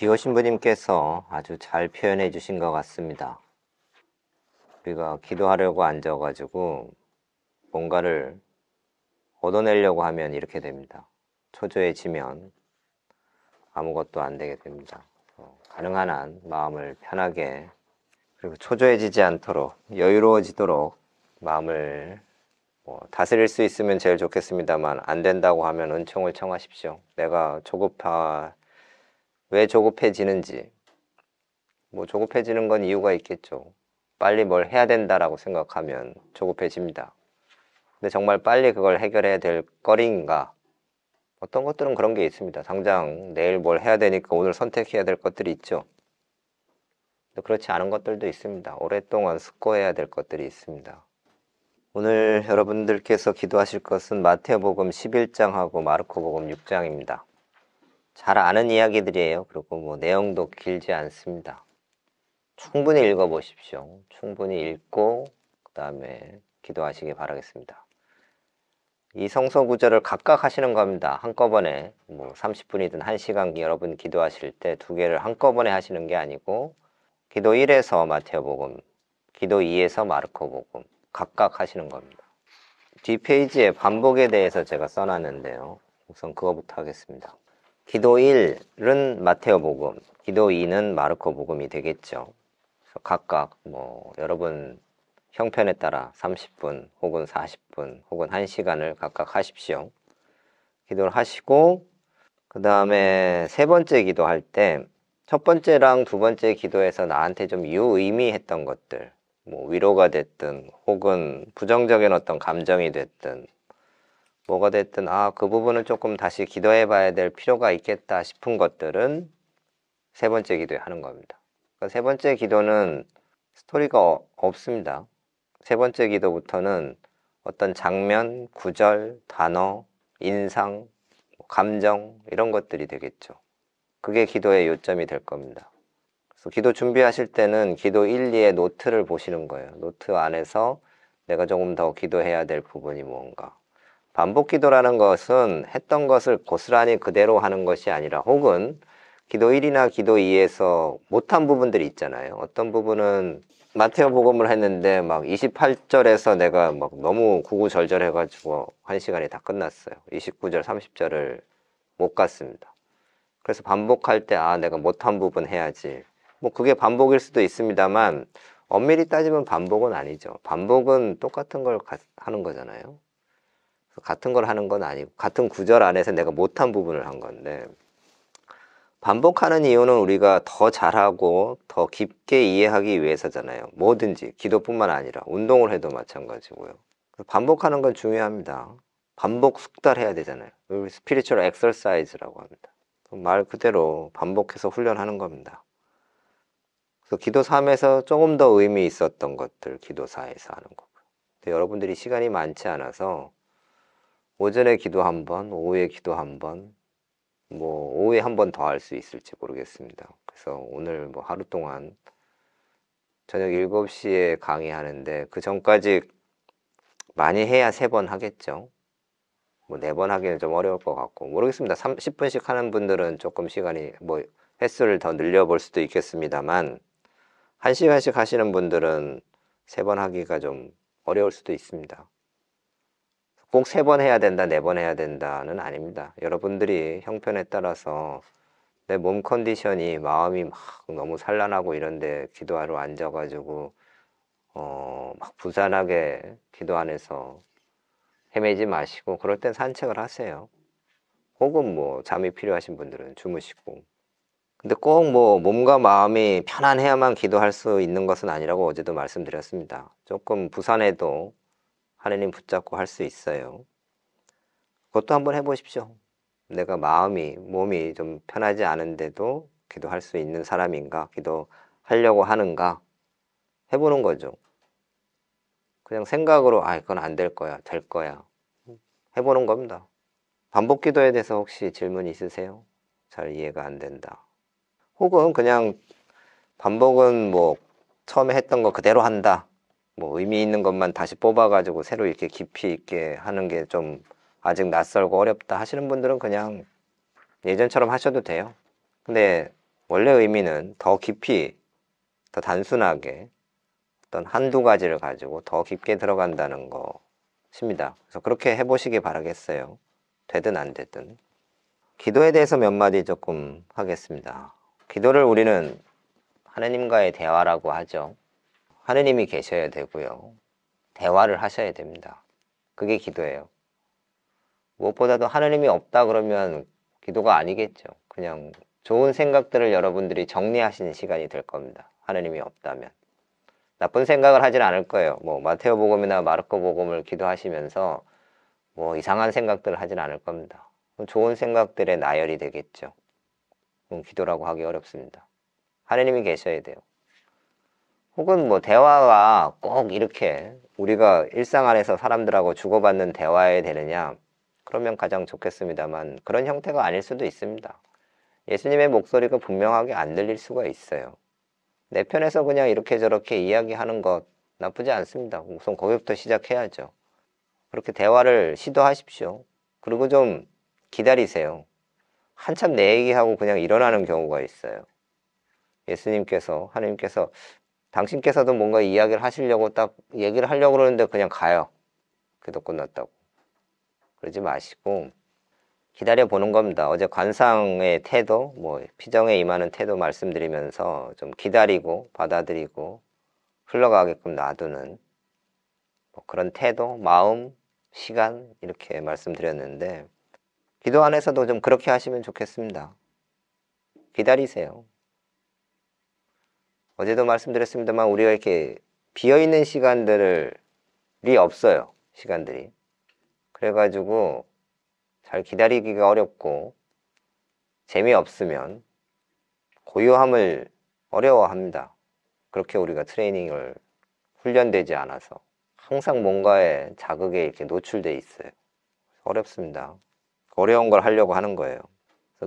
비호신부님께서 아주 잘 표현해 주신 것 같습니다. 우리가 기도하려고 앉아가지고 뭔가를 얻어내려고 하면 이렇게 됩니다. 초조해지면 아무것도 안 되게 됩니다. 가능한 한 마음을 편하게 그리고 초조해지지 않도록 여유로워지도록 마음을 뭐 다스릴 수 있으면 제일 좋겠습니다만 안 된다고 하면 은총을 청하십시오. 내가 조급하 왜 조급해지는지 뭐 조급해지는 건 이유가 있겠죠. 빨리 뭘 해야 된다라고 생각하면 조급해집니다. 근데 정말 빨리 그걸 해결해야 될 거리인가? 어떤 것들은 그런 게 있습니다. 당장 내일 뭘 해야 되니까 오늘 선택해야 될 것들이 있죠. 그렇지 않은 것들도 있습니다. 오랫동안 숙고해야 될 것들이 있습니다. 오늘 여러분들께서 기도하실 것은 마태복음 11장하고 마르코복음 6장입니다. 잘 아는 이야기들이에요. 그리고 뭐 내용도 길지 않습니다. 충분히 읽어보십시오. 충분히 읽고 그 다음에 기도하시기 바라겠습니다. 이 성서 구절을 각각 하시는 겁니다. 한꺼번에 뭐 30분이든 1시간 여러분 기도하실 때 두 개를 한꺼번에 하시는 게 아니고 기도 1에서 마태복음, 기도 2에서 마르코복음 각각 하시는 겁니다. 뒷페이지에 반복에 대해서 제가 써놨는데요. 우선 그거부터 하겠습니다. 기도 1은 마테오복음, 기도 2는 마르코복음이 되겠죠. 각각 뭐 여러분 형편에 따라 30분 혹은 40분 혹은 1시간을 각각 하십시오. 기도를 하시고 그 다음에 세 번째 기도할 때 첫 번째랑 두 번째 기도에서 나한테 좀 유의미했던 것들 뭐 위로가 됐든 혹은 부정적인 어떤 감정이 됐든 뭐가 됐든 아그부분을 조금 다시 기도해 봐야 될 필요가 있겠다 싶은 것들은 세 번째 기도에 하는 겁니다. 그러니까 세 번째 기도는 스토리가 어, 없습니다. 세 번째 기도부터는 어떤 장면, 구절, 단어, 인상, 뭐 감정 이런 것들이 되겠죠. 그게 기도의 요점이 될 겁니다. 그래서 기도 준비하실 때는 기도 1, 2의 노트를 보시는 거예요. 노트 안에서 내가 조금 더 기도해야 될 부분이 뭔가 반복 기도라는 것은 했던 것을 고스란히 그대로 하는 것이 아니라 혹은 기도 1이나 기도 2에서 못한 부분들이 있잖아요. 어떤 부분은 마테오 복음을 했는데 막 28절에서 내가 막 너무 구구절절해가지고 한 시간이 다 끝났어요. 29절, 30절을 못 갔습니다. 그래서 반복할 때 아 내가 못한 부분 해야지. 뭐 그게 반복일 수도 있습니다만 엄밀히 따지면 반복은 아니죠. 반복은 똑같은 걸 하는 거잖아요. 같은 걸 하는 건 아니고 같은 구절 안에서 내가 못한 부분을 한 건데 반복하는 이유는 우리가 더 잘하고 더 깊게 이해하기 위해서잖아요. 뭐든지 기도뿐만 아니라 운동을 해도 마찬가지고요. 반복하는 건 중요합니다. 반복 숙달해야 되잖아요. 스피리추얼 엑설사이즈라고 합니다. 말 그대로 반복해서 훈련하는 겁니다. 그래서 기도삼에서 조금 더 의미 있었던 것들 기도사에서 하는 거고요. 여러분들이 시간이 많지 않아서 오전에 기도 한 번, 오후에 기도 한 번, 뭐 오후에 한 번 더 할 수 있을지 모르겠습니다. 그래서 오늘 뭐 하루 동안 저녁 7시에 강의하는데 그 전까지 많이 해야 세 번 하겠죠. 뭐 네 번 하기는 좀 어려울 것 같고 모르겠습니다. 3, 10분씩 하는 분들은 조금 시간이 뭐 횟수를 더 늘려볼 수도 있겠습니다만 1 시간씩 하시는 분들은 세 번 하기가 좀 어려울 수도 있습니다. 꼭세번 해야 된다, 네 번 해야 된다는 아닙니다. 여러분들이 형편에 따라서 내 몸 컨디션이 마음이 막 너무 산란하고 이런데 기도하러 앉아가지고 어, 막 부산하게 기도 안에서 헤매지 마시고 그럴 땐 산책을 하세요. 혹은 뭐 잠이 필요하신 분들은 주무시고 근데 꼭 뭐 몸과 마음이 편안해야만 기도할 수 있는 것은 아니라고 어제도 말씀드렸습니다. 조금 부산에도 하느님 붙잡고 할 수 있어요. 그것도 한번 해보십시오. 내가 마음이, 몸이 좀 편하지 않은데도 기도할 수 있는 사람인가, 기도하려고 하는가, 해보는 거죠. 그냥 생각으로, 아, 이건 안 될 거야, 될 거야. 해보는 겁니다. 반복 기도에 대해서 혹시 질문 있으세요? 잘 이해가 안 된다. 혹은 그냥 반복은 뭐 처음에 했던 거 그대로 한다. 뭐 의미 있는 것만 다시 뽑아가지고 새로 이렇게 깊이 있게 하는 게 좀 아직 낯설고 어렵다 하시는 분들은 그냥 예전처럼 하셔도 돼요. 근데 원래 의미는 더 깊이, 더 단순하게 어떤 한두 가지를 가지고 더 깊게 들어간다는 것입니다. 그래서 그렇게 해보시기 바라겠어요. 되든 안 되든. 기도에 대해서 몇 마디 조금 하겠습니다. 기도를 우리는 하나님과의 대화라고 하죠. 하느님이 계셔야 되고요. 대화를 하셔야 됩니다. 그게 기도예요. 무엇보다도 하느님이 없다 그러면 기도가 아니겠죠. 그냥 좋은 생각들을 여러분들이 정리하시는 시간이 될 겁니다. 하느님이 없다면. 나쁜 생각을 하진 않을 거예요. 뭐 마테오 복음이나 마르코 복음을 기도하시면서 뭐 이상한 생각들을 하진 않을 겁니다. 좋은 생각들의 나열이 되겠죠. 기도라고 하기 어렵습니다. 하느님이 계셔야 돼요. 혹은 뭐 대화가 꼭 이렇게 우리가 일상 안에서 사람들하고 주고받는 대화에 되느냐 그러면 가장 좋겠습니다만 그런 형태가 아닐 수도 있습니다. 예수님의 목소리가 분명하게 안 들릴 수가 있어요. 내 편에서 그냥 이렇게 저렇게 이야기하는 것 나쁘지 않습니다. 우선 거기부터 시작해야죠. 그렇게 대화를 시도하십시오. 그리고 좀 기다리세요. 한참 내 얘기하고 그냥 일어나는 경우가 있어요. 예수님께서 하나님께서 당신께서도 뭔가 이야기를 하시려고 딱 얘기를 하려고 그러는데 그냥 가요. 그래도 끝났다고. 그러지 마시고 기다려보는 겁니다. 어제 관상의 태도, 뭐 피정에 임하는 태도 말씀드리면서 좀 기다리고 받아들이고 흘러가게끔 놔두는 뭐 그런 태도, 마음, 시간 이렇게 말씀드렸는데 기도 안에서도 좀 그렇게 하시면 좋겠습니다. 기다리세요. 어제도 말씀드렸습니다만 우리가 이렇게 비어있는 시간들이 없어요. 시간들이. 그래가지고 잘 기다리기가 어렵고 재미없으면 고요함을 어려워합니다. 그렇게 우리가 트레이닝을 훈련되지 않아서 항상 뭔가의 자극에 이렇게 노출돼 있어요. 어렵습니다. 어려운 걸 하려고 하는 거예요.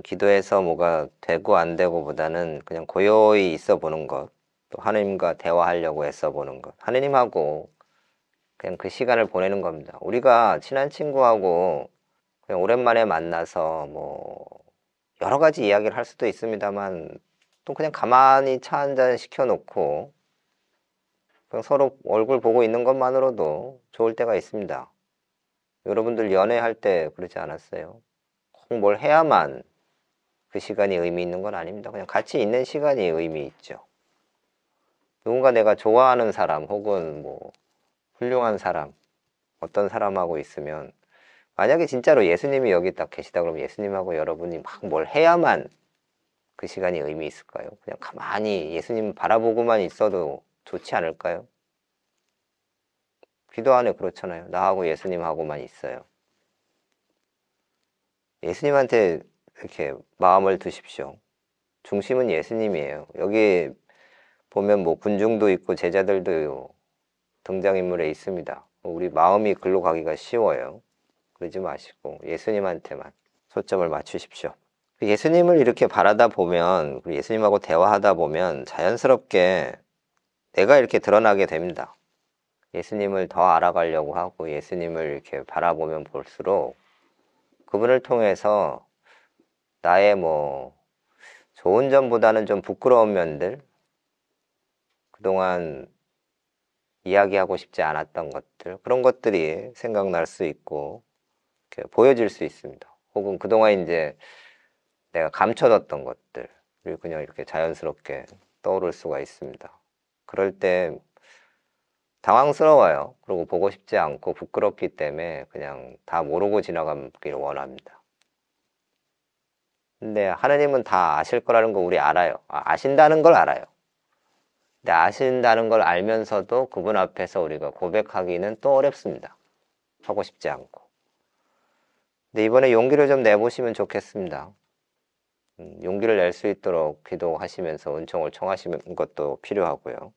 기도해서 뭐가 되고 안 되고 보다는 그냥 고요히 있어 보는 것. 또 하느님과 대화하려고 애써보는 것 하느님하고 그냥 그 시간을 보내는 겁니다 우리가 친한 친구하고 그냥 오랜만에 만나서 뭐 여러 가지 이야기를 할 수도 있습니다만 또 그냥 가만히 차 한 잔 시켜놓고 그냥 서로 얼굴 보고 있는 것만으로도 좋을 때가 있습니다 여러분들 연애할 때 그러지 않았어요 꼭 뭘 해야만 그 시간이 의미 있는 건 아닙니다 그냥 같이 있는 시간이 의미 있죠 누군가 내가 좋아하는 사람 혹은 뭐 훌륭한 사람 어떤 사람하고 있으면 만약에 진짜로 예수님이 여기 딱 계시다 그러면 예수님하고 여러분이 막 뭘 해야만 그 시간이 의미 있을까요? 그냥 가만히 예수님 바라보고만 있어도 좋지 않을까요? 기도 안에 그렇잖아요. 나하고 예수님하고만 있어요. 예수님한테 이렇게 마음을 두십시오. 중심은 예수님이에요. 여기 보면 뭐 군중도 있고 제자들도 등장인물에 있습니다. 우리 마음이 글로 가기가 쉬워요. 그러지 마시고 예수님한테만 초점을 맞추십시오. 그 예수님을 이렇게 바라다 보면 그 예수님하고 대화하다 보면 자연스럽게 내가 이렇게 드러나게 됩니다. 예수님을 더 알아가려고 하고 예수님을 이렇게 바라보면 볼수록 그분을 통해서 나의 뭐 좋은 점보다는 좀 부끄러운 면들 그동안 이야기하고 싶지 않았던 것들 그런 것들이 생각날 수 있고 보여질 수 있습니다. 혹은 그동안 이제 내가 감춰뒀던 것들을 그냥 이렇게 자연스럽게 떠오를 수가 있습니다. 그럴 때 당황스러워요. 그리고 보고 싶지 않고 부끄럽기 때문에 그냥 다 모르고 지나가기를 원합니다. 근데 하느님은 다 아실 거라는 거 우리 알아요. 아, 아신다는 걸 알아요. 아신다는 걸 알면서도 그분 앞에서 우리가 고백하기는 또 어렵습니다. 하고 싶지 않고. 근데 이번에 용기를 좀 내보시면 좋겠습니다. 음, 용기를 낼 수 있도록 기도하시면서 은총을 청하시는 것도 필요하고요.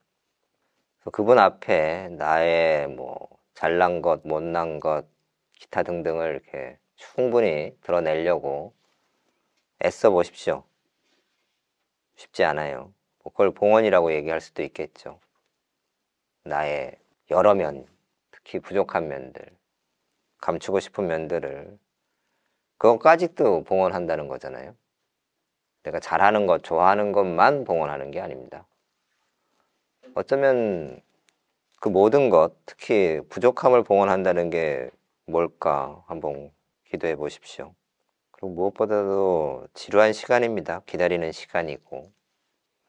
그분 앞에 나의 뭐 잘난 것, 못난 것, 기타 등등을 이렇게 충분히 드러내려고 애써 보십시오. 쉽지 않아요. 그걸 봉헌이라고 얘기할 수도 있겠죠. 나의 여러 면, 특히 부족한 면들, 감추고 싶은 면들을 그것까지도 봉헌한다는 거잖아요. 내가 잘하는 것, 좋아하는 것만 봉헌하는 게 아닙니다. 어쩌면 그 모든 것, 특히 부족함을 봉헌한다는 게 뭘까 한번 기도해 보십시오. 그리고 무엇보다도 지루한 시간입니다. 기다리는 시간이고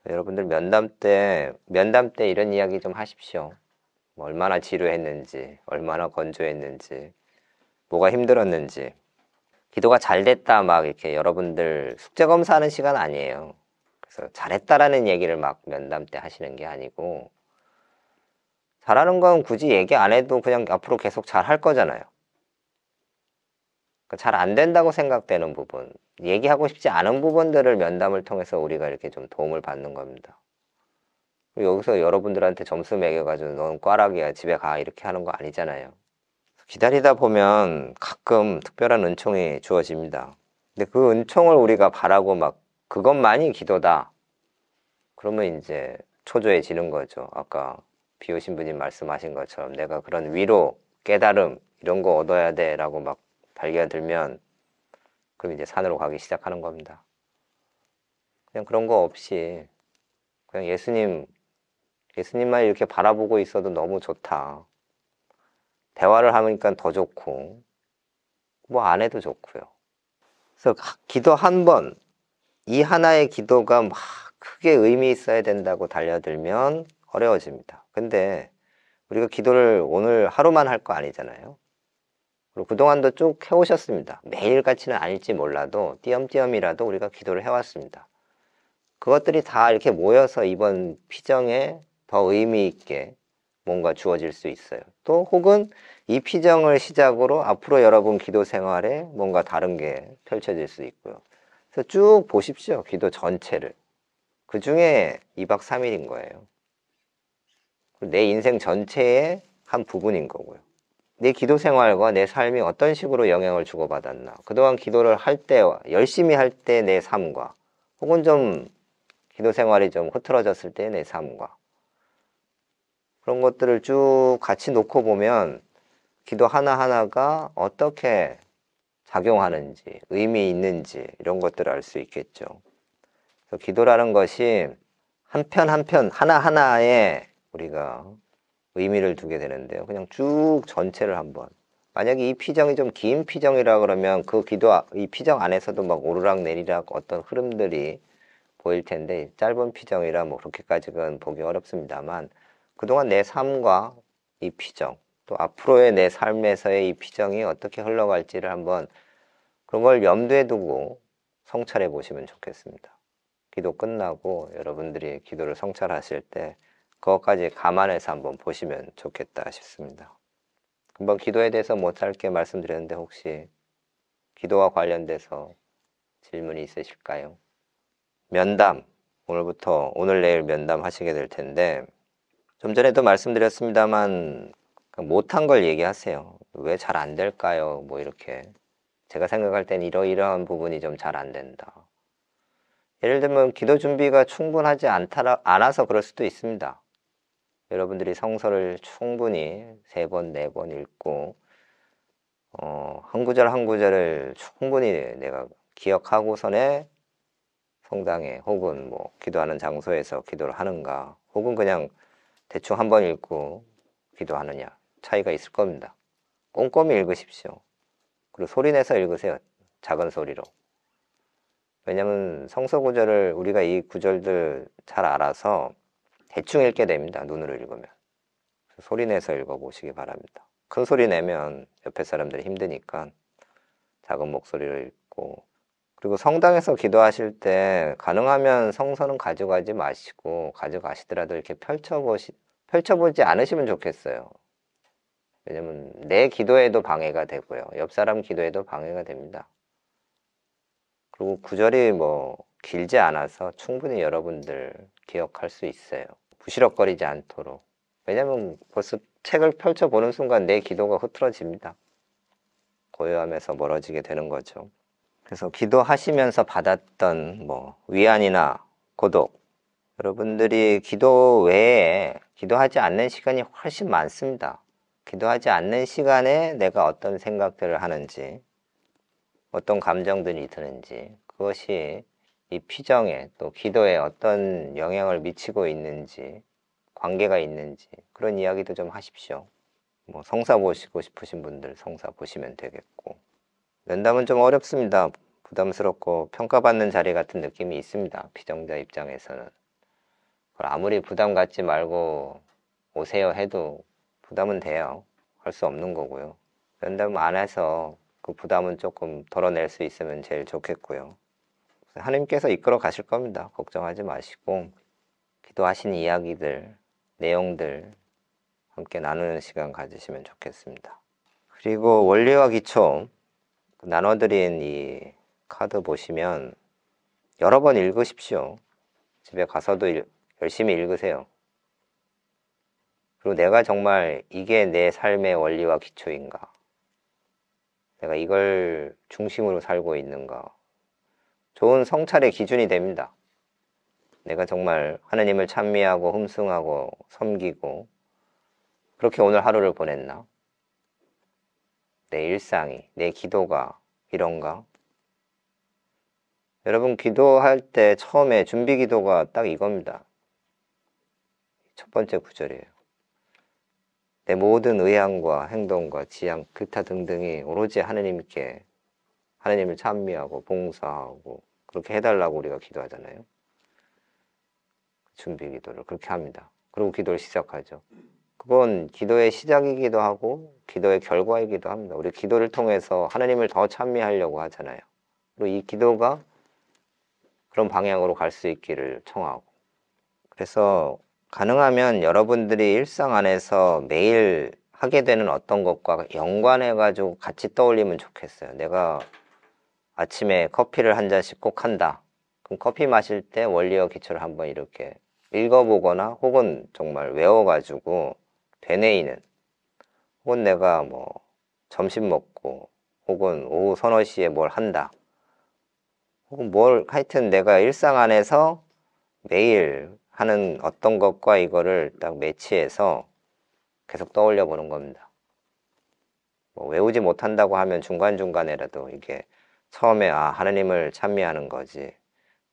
네, 여러분들 면담 때 면담 때 이런 이야기 좀 하십시오. 뭐 얼마나 지루했는지, 얼마나 건조했는지, 뭐가 힘들었는지. 기도가 잘 됐다 막 이렇게 여러분들 숙제 검사하는 시간 아니에요. 그래서 잘했다라는 얘기를 막 면담 때 하시는 게 아니고 잘하는 건 굳이 얘기 안 해도 그냥 앞으로 계속 잘 할 거잖아요. 그러니까 잘안 된다고 생각되는 부분, 얘기하고 싶지 않은 부분들을 면담을 통해서 우리가 이렇게 좀 도움을 받는 겁니다. 여기서 여러분들한테 점수 매겨가지고 넌 꽈락이야 집에 가 이렇게 하는 거 아니잖아요. 기다리다 보면 가끔 특별한 은총이 주어집니다. 근데 그 은총을 우리가 바라고 막 그것만이 기도다. 그러면 이제 초조해지는 거죠. 아까 비오신 분이 말씀하신 것처럼 내가 그런 위로, 깨달음 이런 거 얻어야 돼라고 막 발견들면 그럼 이제 산으로 가기 시작하는 겁니다. 그냥 그런 거 없이 그냥 예수님 예수님만 이렇게 바라보고 있어도 너무 좋다. 대화를 하니까 더 좋고 뭐 안 해도 좋고요. 그래서 기도 한 번 이 하나의 기도가 막 크게 의미 있어야 된다고 달려들면 어려워집니다. 근데 우리가 기도를 오늘 하루만 할 거 아니잖아요. 그동안도 쭉 해오셨습니다. 매일같이는 아닐지 몰라도 띄엄띄엄이라도 우리가 기도를 해왔습니다. 그것들이 다 이렇게 모여서 이번 피정에 더 의미 있게 뭔가 주어질 수 있어요. 또 혹은 이 피정을 시작으로 앞으로 여러분 기도 생활에 뭔가 다른 게 펼쳐질 수 있고요. 그래서 쭉 보십시오. 기도 전체를. 그 중에 2박 3일인 거예요. 내 인생 전체의 한 부분인 거고요. 내 네 기도 생활과 내 삶이 어떤 식으로 영향을 주고받았나. 그동안 기도를 할 때와 열심히 할 때 내 삶과 혹은 좀 기도 생활이 좀 흐트러졌을 때 내 삶과 그런 것들을 쭉 같이 놓고 보면 기도 하나하나가 어떻게 작용하는지 의미 있는지 이런 것들을 알 수 있겠죠. 기도라는 것이 한 편 한편 하나하나에 우리가 의미를 두게 되는데요. 그냥 쭉 전체를 한번 만약에 이 피정이 좀 긴 피정이라 그러면 그 기도 아, 이 피정 안에서도 막 오르락 내리락 어떤 흐름들이 보일 텐데 짧은 피정이라 뭐 그렇게까지는 보기 어렵습니다만 그동안 내 삶과 이 피정 또 앞으로의 내 삶에서의 이 피정이 어떻게 흘러갈지를 한번 그런 걸 염두에 두고 성찰해 보시면 좋겠습니다. 기도 끝나고 여러분들이 기도를 성찰하실 때 그것까지 감안해서 한번 보시면 좋겠다 싶습니다. 한번 기도에 대해서 못할게 말씀드렸는데 혹시 기도와 관련돼서 질문이 있으실까요? 면담 오늘부터 오늘 내일 면담 하시게 될 텐데 좀 전에도 말씀드렸습니다만 그 못한 걸 얘기하세요. 왜 잘 안 될까요? 뭐 이렇게 제가 생각할 땐 이러이러한 부분이 좀 잘 안 된다. 예를 들면 기도 준비가 충분하지 않다, 않아서 그럴 수도 있습니다. 여러분들이 성서를 충분히 세 번, 네 번 읽고 어, 한 구절 한 구절을 충분히 내가 기억하고선에 성당에 혹은 뭐 기도하는 장소에서 기도를 하는가 혹은 그냥 대충 한 번 읽고 기도하느냐 차이가 있을 겁니다. 꼼꼼히 읽으십시오. 그리고 소리내서 읽으세요. 작은 소리로. 왜냐면 성서 구절을 우리가 이 구절들 잘 알아서 대충 읽게 됩니다. 눈으로 읽으면. 소리 내서 읽어보시기 바랍니다. 큰 소리 내면 옆에 사람들이 힘드니까 작은 목소리를 읽고 그리고 성당에서 기도하실 때 가능하면 성서는 가져가지 마시고 가져가시더라도 이렇게 펼쳐보시, 펼쳐보지 않으시면 좋겠어요. 왜냐면 내 기도에도 방해가 되고요. 옆 사람 기도에도 방해가 됩니다. 그리고 구절이 뭐 길지 않아서 충분히 여러분들 기억할 수 있어요. 부시럭거리지 않도록. 왜냐면 벌써 책을 펼쳐보는 순간 내 기도가 흐트러집니다. 고요함에서 멀어지게 되는 거죠. 그래서 기도하시면서 받았던 뭐 위안이나 고독 여러분들이 기도 외에 기도하지 않는 시간이 훨씬 많습니다. 기도하지 않는 시간에 내가 어떤 생각들을 하는지 어떤 감정들이 드는지 그것이 이 피정에 또 기도에 어떤 영향을 미치고 있는지 관계가 있는지 그런 이야기도 좀 하십시오. 뭐 성사 보시고 싶으신 분들 성사 보시면 되겠고 면담은 좀 어렵습니다. 부담스럽고 평가받는 자리 같은 느낌이 있습니다. 피정자 입장에서는 아무리 부담 갖지 말고 오세요 해도 부담은 돼요. 할 수 없는 거고요. 면담 안 해서 그 부담은 조금 덜어낼 수 있으면 제일 좋겠고요. 네, 하나님께서 이끌어 가실 겁니다. 걱정하지 마시고 기도하신 이야기들, 내용들 함께 나누는 시간 가지시면 좋겠습니다. 그리고 원리와 기초 나눠드린 이 카드 보시면 여러 번 읽으십시오. 집에 가서도 일, 열심히 읽으세요. 그리고 내가 정말 이게 내 삶의 원리와 기초인가? 내가 이걸 중심으로 살고 있는가? 좋은 성찰의 기준이 됩니다. 내가 정말 하느님을 찬미하고 흠숭하고 섬기고 그렇게 오늘 하루를 보냈나? 내 일상이, 내 기도가 이런가? 여러분 기도할 때 처음에 준비 기도가 딱 이겁니다. 첫 번째 구절이에요. 내 모든 의향과 행동과 지향, 기타 등등이 오로지 하느님께 하느님을 찬미하고 봉사하고 그렇게 해달라고 우리가 기도하잖아요. 준비 기도를 그렇게 합니다. 그리고 기도를 시작하죠. 그건 기도의 시작이기도 하고 기도의 결과이기도 합니다. 우리 기도를 통해서 하나님을 더 찬미하려고 하잖아요. 그리고 이 기도가 그런 방향으로 갈 수 있기를 청하고 그래서 가능하면 여러분들이 일상 안에서 매일 하게 되는 어떤 것과 연관해 가지고 같이 떠올리면 좋겠어요. 내가 아침에 커피를 한 잔씩 꼭 한다. 그럼 커피 마실 때원리어 기초를 한번 이렇게 읽어보거나 혹은 정말 외워가지고 되뇌이는 혹은 내가 뭐 점심 먹고 혹은 오후 서너 시에 뭘 한다. 혹은 뭘 하여튼 내가 일상 안에서 매일 하는 어떤 것과 이거를 딱 매치해서 계속 떠올려 보는 겁니다. 뭐 외우지 못한다고 하면 중간중간에라도 이게 처음에 아 하나님을 찬미하는 거지.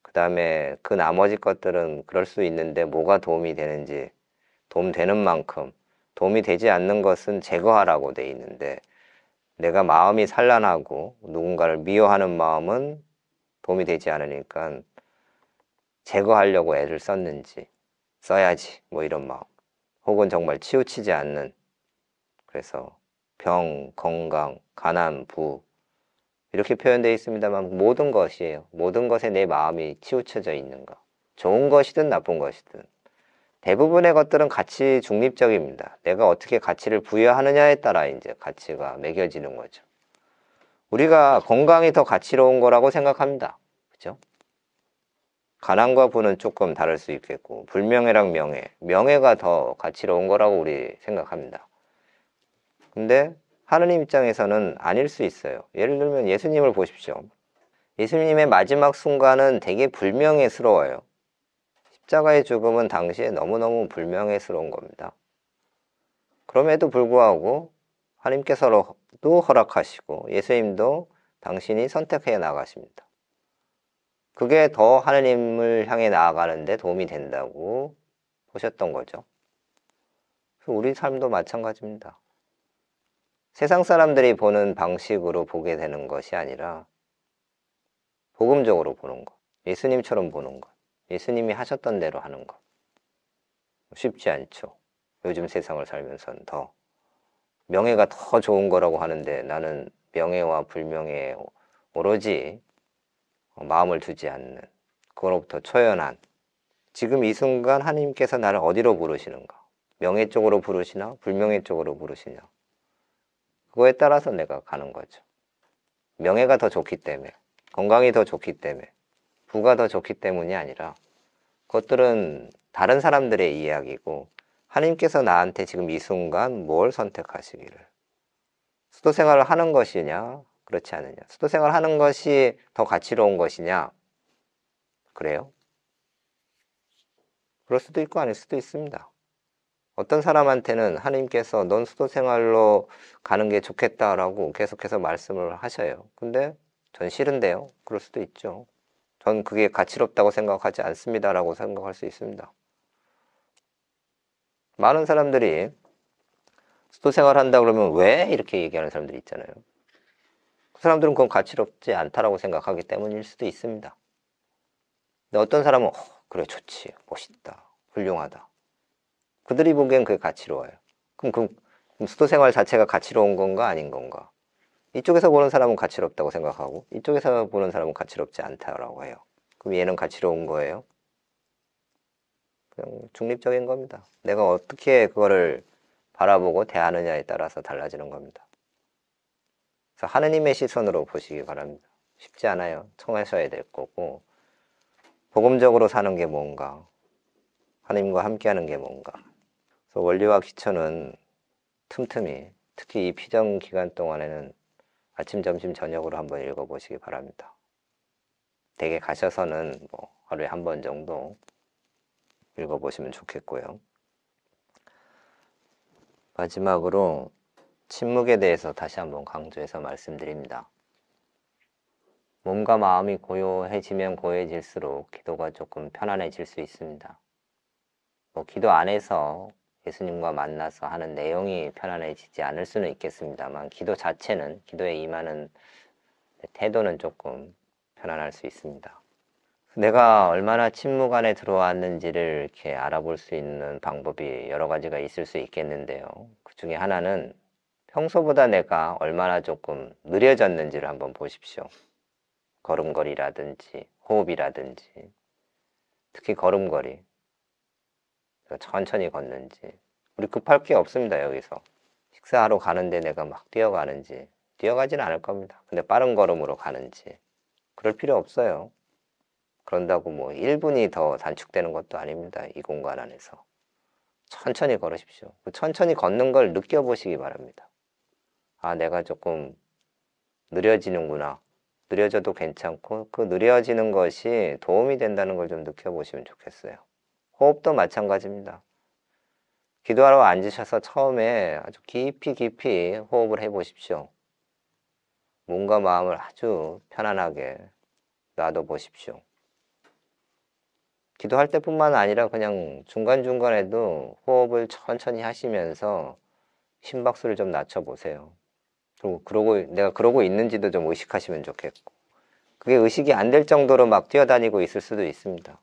그 다음에 그 나머지 것들은 그럴 수 있는데 뭐가 도움이 되는지 도움 되는 만큼 도움이 되지 않는 것은 제거하라고 돼 있는데 내가 마음이 산란하고 누군가를 미워하는 마음은 도움이 되지 않으니까 제거하려고 애를 썼는지 써야지 뭐 이런 마음 혹은 정말 치우치지 않는 그래서 병, 건강, 가난, 부 이렇게 표현되어 있습니다만 모든 것이에요. 모든 것에 내 마음이 치우쳐져 있는 것. 좋은 것이든 나쁜 것이든. 대부분의 것들은 가치 중립적입니다. 내가 어떻게 가치를 부여하느냐에 따라 이제 가치가 매겨지는 거죠. 우리가 건강이 더 가치로운 거라고 생각합니다. 그죠? 가난과 부는 조금 다를 수 있겠고, 불명예랑 명예, 명예가 더 가치로운 거라고 우리 생각합니다. 근데 하느님 입장에서는 아닐 수 있어요. 예를 들면 예수님을 보십시오. 예수님의 마지막 순간은 되게 불명예스러워요. 십자가의 죽음은 당시에 너무너무 불명예스러운 겁니다. 그럼에도 불구하고 하나님께서도 허락하시고 예수님도 당신이 선택해 나가십니다. 그게 더하느님을 향해 나아가는데 도움이 된다고 보셨던 거죠. 우리 삶도 마찬가지입니다. 세상 사람들이 보는 방식으로 보게 되는 것이 아니라 복음적으로 보는 것, 예수님처럼 보는 것, 예수님이 하셨던 대로 하는 것. 쉽지 않죠. 요즘 세상을 살면서는 더. 명예가 더 좋은 거라고 하는데 나는 명예와 불명예에 오로지 마음을 두지 않는 그로부터 초연한 지금 이 순간 하나님께서 나를 어디로 부르시는가 명예 쪽으로 부르시나 불명예 쪽으로 부르시냐 그거에 따라서 내가 가는 거죠. 명예가 더 좋기 때문에, 건강이 더 좋기 때문에, 부가 더 좋기 때문이 아니라 그것들은 다른 사람들의 이야기고 하나님께서 나한테 지금 이 순간 뭘 선택하시기를 수도 생활을 하는 것이냐 그렇지 않느냐 수도 생활 을 하는 것이 더 가치로운 것이냐 그래요? 그럴 수도 있고 아닐 수도 있습니다. 어떤 사람한테는 하나님께서 넌 수도 생활로 가는 게 좋겠다라고 계속해서 말씀을 하셔요. 근데 전 싫은데요. 그럴 수도 있죠. 전 그게 가치롭다고 생각하지 않습니다라고 생각할 수 있습니다. 많은 사람들이 수도 생활한다 그러면 왜 이렇게 얘기하는 사람들이 있잖아요. 그 사람들은 그건 가치롭지 않다라고 생각하기 때문일 수도 있습니다. 근데 어떤 사람은 어, 그래 좋지 멋있다 훌륭하다 그들이 보기엔 그게 가치로워요. 그럼, 그럼, 수도 생활 자체가 가치로운 건가 아닌 건가? 이쪽에서 보는 사람은 가치롭다고 생각하고 이쪽에서 보는 사람은 가치롭지 않다라고 해요. 그럼 얘는 가치로운 거예요? 그냥 중립적인 겁니다. 내가 어떻게 그거를 바라보고 대하느냐에 따라서 달라지는 겁니다. 그래서 하느님의 시선으로 보시기 바랍니다. 쉽지 않아요. 청하셔야 될 거고 복음적으로 사는 게 뭔가 하나님과 함께하는 게 뭔가 원리와 기초는 틈틈이 특히 이 피정 기간 동안에는 아침, 점심, 저녁으로 한번 읽어보시기 바랍니다. 댁에 가셔서는 뭐 하루에 한 번 정도 읽어보시면 좋겠고요. 마지막으로 침묵에 대해서 다시 한번 강조해서 말씀드립니다. 몸과 마음이 고요해지면 고요해질수록 기도가 조금 편안해질 수 있습니다. 뭐 기도 안에서 예수님과 만나서 하는 내용이 편안해지지 않을 수는 있겠습니다만 기도 자체는 기도에 임하는 태도는 조금 편안할 수 있습니다. 내가 얼마나 침묵 안에 들어왔는지를 이렇게 알아볼 수 있는 방법이 여러 가지가 있을 수 있겠는데요. 그 중에 하나는 평소보다 내가 얼마나 조금 느려졌는지를 한번 보십시오. 걸음걸이라든지 호흡이라든지 특히 걸음걸이 천천히 걷는지 우리 급할 게 없습니다 여기서 식사하러 가는데 내가 막 뛰어가는지 뛰어가지는 않을 겁니다 근데 빠른 걸음으로 가는지 그럴 필요 없어요 그런다고 뭐 1분이 더 단축되는 것도 아닙니다 이 공간 안에서 천천히 걸으십시오 그 천천히 걷는 걸 느껴보시기 바랍니다 아 내가 조금 느려지는구나 느려져도 괜찮고 그 느려지는 것이 도움이 된다는 걸 좀 느껴보시면 좋겠어요 호흡도 마찬가지입니다. 기도하러 앉으셔서 처음에 아주 깊이 깊이 호흡을 해보십시오. 몸과 마음을 아주 편안하게 놔둬보십시오. 기도할 때뿐만 아니라 그냥 중간중간에도 호흡을 천천히 하시면서 심박수를 좀 낮춰보세요. 그리고 그러고, 내가 그러고 있는지도 좀 의식하시면 좋겠고. 그게 의식이 안 될 정도로 막 뛰어다니고 있을 수도 있습니다.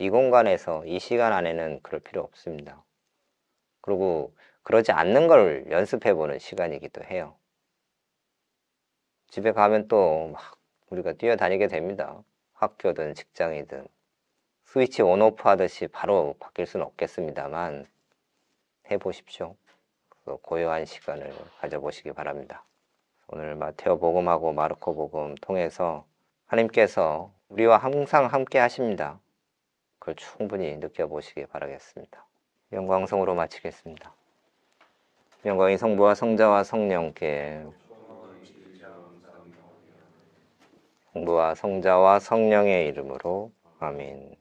이 공간에서 이 시간 안에는 그럴 필요 없습니다. 그리고 그러지 않는 걸 연습해보는 시간이기도 해요. 집에 가면 또 막 우리가 뛰어다니게 됩니다. 학교든 직장이든 스위치 온오프 하듯이 바로 바뀔 수는 없겠습니다만 해보십시오. 고요한 시간을 가져보시기 바랍니다. 오늘 마태오 복음하고 마르코 복음 통해서 하나님께서 우리와 항상 함께 하십니다. 그걸 충분히 느껴보시기 바라겠습니다. 영광성으로 마치겠습니다. 영광이 성부와 성자와 성령께 성부와 성자와 성령의 이름으로 아멘.